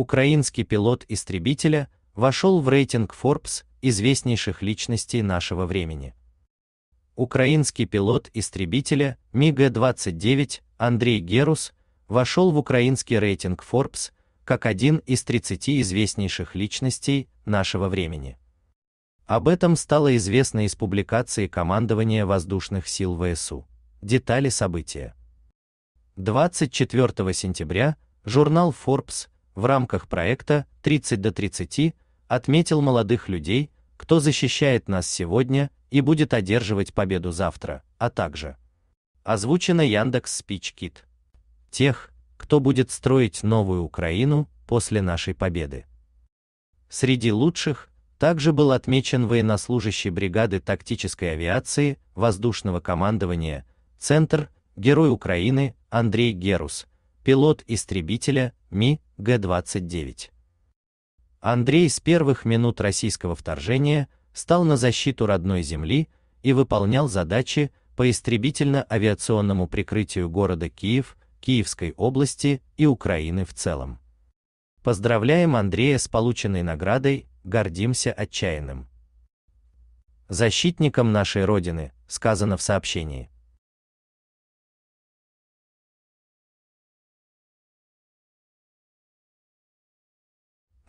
украинский пилот истребителя, вошел в рейтинг Forbes известнейших личностей нашего времени. Украинский пилот истребителя МиГ-29 Андрей Герус вошел в украинский рейтинг Forbes как один из 30 известнейших личностей нашего времени. Об этом стало известно из публикации командования воздушных сил ВСУ. Детали события. 24 сентября журнал Forbes в рамках проекта 30 до 30 отметил молодых людей, кто защищает нас сегодня и будет одерживать победу завтра, а также озвучено Яндекс SpeechKit. Тех, кто будет строить новую Украину после нашей победы. Среди лучших также был отмечен военнослужащий бригады тактической авиации воздушного командования Центр Герой Украины Андрей Герус, пилот истребителя Ми Г-29. Андрей с первых минут российского вторжения стал на защиту родной земли и выполнял задачи по истребительно-авиационному прикрытию города Киев, Киевской области и Украины в целом. Поздравляем Андрея с полученной наградой, гордимся отчаянным защитником нашей Родины, сказано в сообщении.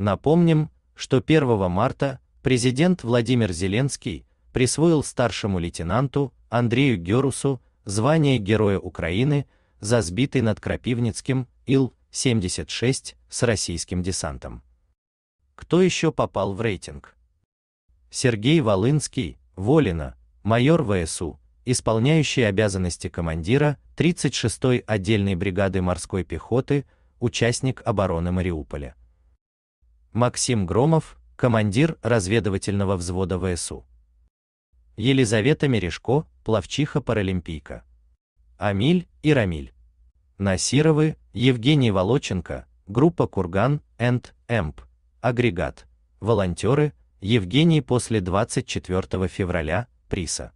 Напомним, что 1 марта президент Владимир Зеленский присвоил старшему лейтенанту Андрею Герусу звание Героя Украины за сбитый над Крапивницким Ил-76 с российским десантом. Кто еще попал в рейтинг? Сергей Волынский, Волина, майор ВСУ, исполняющий обязанности командира 36-й отдельной бригады морской пехоты, участник обороны Мариуполя. Максим Громов, командир разведывательного взвода ВСУ. Елизавета Мережко, пловчиха паралимпийка. Амиль и Рамиль. Насировы, Евгений Волоченко, группа Курган энд Эмп. Агрегат. Волонтеры, Евгений после 24 февраля, Приса.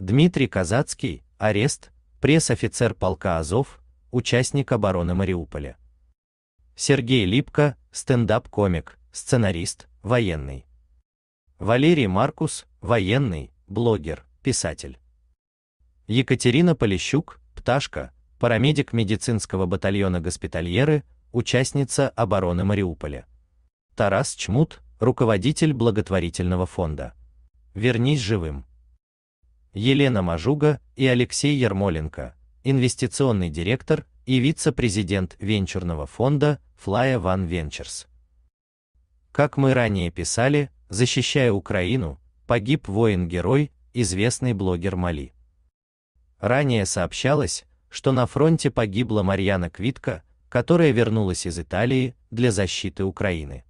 Дмитрий Казацкий, арест, пресс-офицер полка Азов, участник обороны Мариуполя. Сергей Липко, стендап-комик, сценарист, военный. Валерий Маркус, военный, блогер, писатель. Екатерина Полищук, пташка, парамедик медицинского батальона госпитальеры, участница обороны Мариуполя. Тарас Чмут, руководитель благотворительного фонда. Вернись живым. Елена Мажуга и Алексей Ермоленко, инвестиционный директор и вице-президент венчурного фонда Flya One Ventures. Как мы ранее писали, защищая Украину, погиб воин-герой, известный блогер Мали. Ранее сообщалось, что на фронте погибла Марьяна Квитка, которая вернулась из Италии для защиты Украины.